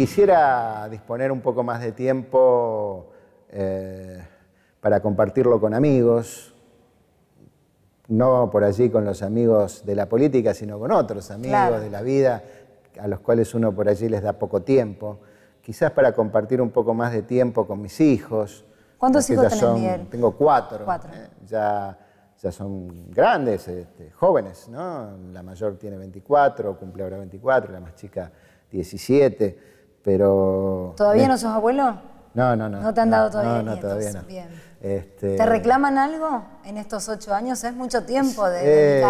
quisiera disponer un poco más de tiempo eh, para compartirlo con amigos, no por allí con los amigos de la política, sino con otros amigos de la vida, a los cuales uno por allí les da poco tiempo. Quizás para compartir un poco más de tiempo con mis hijos. ¿Cuántos hijos tenés, Tengo cuatro. Eh, ya, ya son grandes, este, jóvenes, La mayor tiene 24, cumple ahora 24, la más chica 17. Pero... ¿Todavía no sos abuelo? No, no, no. ¿No te han dado todavía No, no, todavía no. Este, ¿Te reclaman algo en estos ocho años? Es mucho tiempo de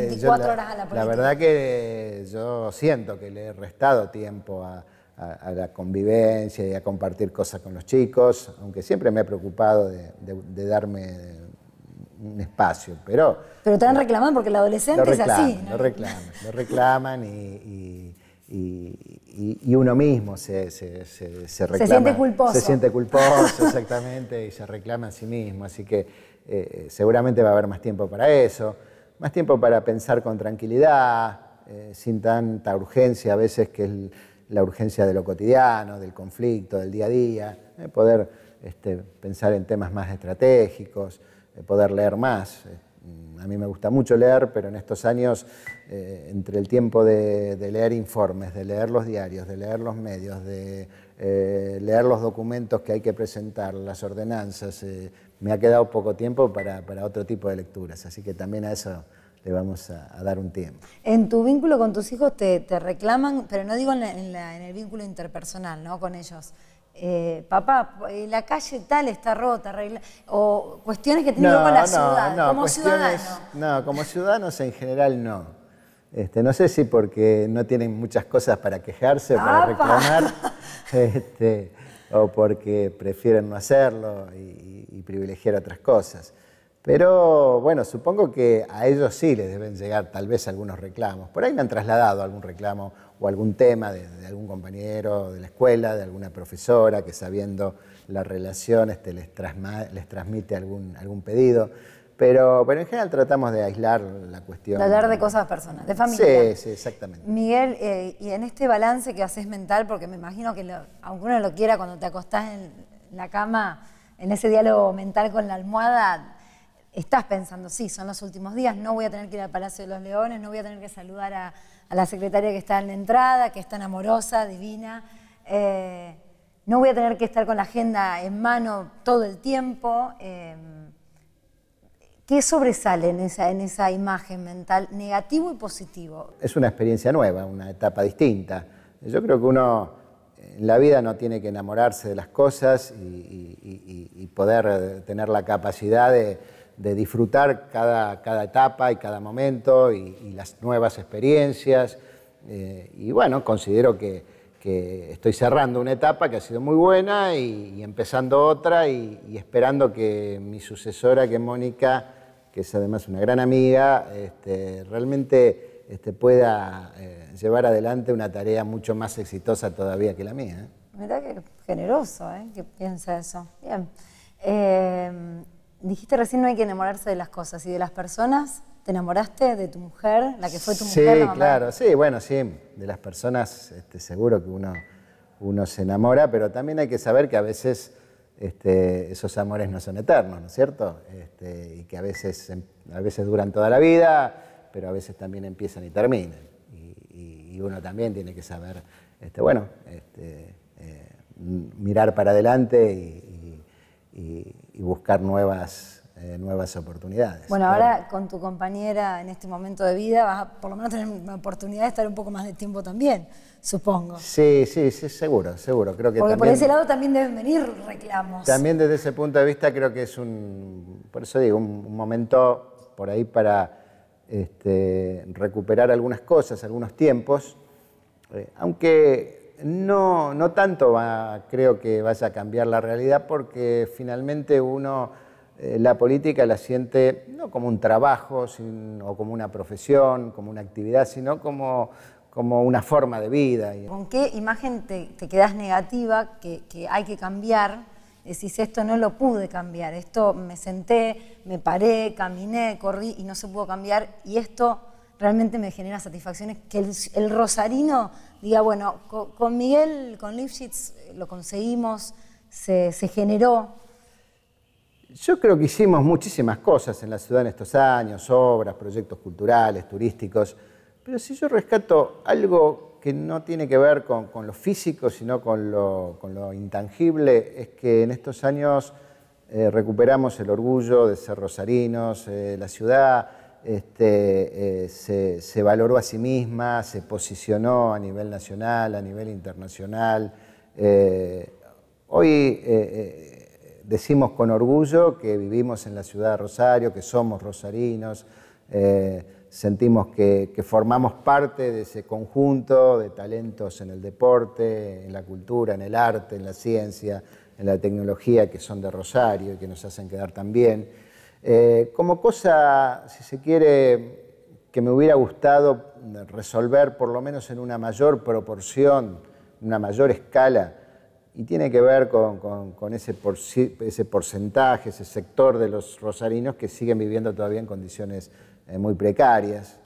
24 horas a la política. La verdad que yo siento que le he restado tiempo a, la convivencia y a compartir cosas con los chicos, aunque siempre me he preocupado de, darme un espacio, pero... Pero te han reclamado porque el adolescente es así. ¿no? Lo reclaman, reclaman y y, uno mismo se, reclama. Se siente culposo. exactamente, y se reclama a sí mismo. Así que eh, seguramente va a haber más tiempo para eso, más tiempo para pensar con tranquilidad, eh, sin tanta urgencia a veces que es la urgencia de lo cotidiano, del conflicto, del día a día, eh, poder este, pensar en temas más estratégicos, poder leer más a mí me gusta mucho leer, pero en estos años, eh, entre el tiempo de, leer informes, de leer los diarios, de leer los medios, de eh, leer los documentos que hay que presentar, las ordenanzas, eh, me ha quedado poco tiempo para, otro tipo de lecturas, así que también a eso le vamos a, dar un tiempo. En tu vínculo con tus hijos te, te reclaman, pero no digo en, en el vínculo interpersonal, ¿no? Con ellos eh, papá, eh, la calle tal está rota, o cuestiones que tienen con la ciudad, como ciudadanos. No, como ciudadanos en general no. Este, no sé si porque no tienen muchas cosas para quejarse, para reclamar, este, o porque prefieren no hacerlo y privilegiar otras cosas. Pero bueno, supongo que a ellos sí les deben llegar tal vez algunos reclamos. Por ahí me han trasladado algún reclamo o algún tema de, algún compañero de la escuela, de alguna profesora que sabiendo la relación este, les, transmite algún, pedido. Pero, en general tratamos de aislar la cuestión. De hablar de cosas personales, de familia. Sí, sí, exactamente. Miguel, eh, y en este balance que haces mental, porque me imagino que lo, aunque uno lo quiera cuando te acostás en la cama, en ese diálogo mental con la almohada, estás pensando, sí, son los últimos días, no voy a tener que ir al Palacio de los Leones, no voy a tener que saludar a, la secretaria que está en la entrada, que es tan amorosa, divina. Eh, no voy a tener que estar con la agenda en mano todo el tiempo. Eh, ¿Qué sobresale en esa, imagen mental, negativo y positivo? Es una experiencia nueva, una etapa distinta. Yo creo que uno en la vida no tiene que enamorarse de las cosas y poder tener la capacidad de, de disfrutar cada, cada etapa y cada momento y, las nuevas experiencias. Eh, y bueno, considero que, que, estoy cerrando una etapa que ha sido muy buena y, empezando otra y, esperando que mi sucesora, que Mónica, que es además una gran amiga, este, realmente este, pueda eh, llevar adelante una tarea mucho más exitosa todavía que la mía. ¿eh? Mira qué generoso, ¿eh? Que piensa eso. Bien. Eh, dijiste recién no hay que enamorarse de las cosas y de las personas. ¿Te enamoraste de tu mujer, la que fue tu mujer? Sí, claro, sí, bueno, sí, de las personas este, seguro que uno, uno se enamora, pero también hay que saber que a veces este, esos amores no son eternos, ¿no es cierto? Este, y que a veces, em, a veces duran toda la vida, pero a veces también empiezan y terminan. Y, uno también tiene que saber, bueno, eh, mirar para adelante y y buscar nuevas, eh, nuevas oportunidades. Bueno, ahora con tu compañera en este momento de vida vas a por lo menos tener una oportunidad de estar un poco más de tiempo también, supongo. Sí, sí, sí seguro, seguro. Creo que Porque por ese lado también deben venir reclamos. También desde ese punto de vista creo que es un, por eso digo, un, momento por ahí para este, recuperar algunas cosas, algunos tiempos, eh, aunque no, no tanto va, creo que vaya a cambiar la realidad porque finalmente uno eh, la política la siente no como un trabajo o como una profesión, como una actividad, sino como, como una forma de vida. ¿Con qué imagen te, quedas negativa que, hay que cambiar? Decís, esto no lo pude cambiar, esto me senté, me paré, caminé, corrí y no se pudo cambiar y esto realmente me genera satisfacciones que el, el rosarino diga, bueno, con, Miguel, con Lipschitz eh, lo conseguimos, se, generó. Yo creo que hicimos muchísimas cosas en la ciudad en estos años, obras, proyectos culturales, turísticos, pero si yo rescato algo que no tiene que ver con, lo físico, sino con lo, intangible, es que en estos años eh, recuperamos el orgullo de ser rosarinos, eh, la ciudad, este, eh, se, valoró a sí misma, se posicionó a nivel nacional, a nivel internacional. Eh, hoy eh, decimos con orgullo que vivimos en la ciudad de Rosario, que somos rosarinos, sentimos que, que, formamos parte de ese conjunto de talentos en el deporte, en la cultura, en el arte, en la ciencia, en la tecnología que son de Rosario y que nos hacen quedar también. bien. Eh, como cosa, si se quiere, que me hubiera gustado resolver por lo menos en una mayor proporción, una mayor escala, y tiene que ver con, ese, porcentaje, ese sector de los rosarinos que siguen viviendo todavía en condiciones eh, muy precarias,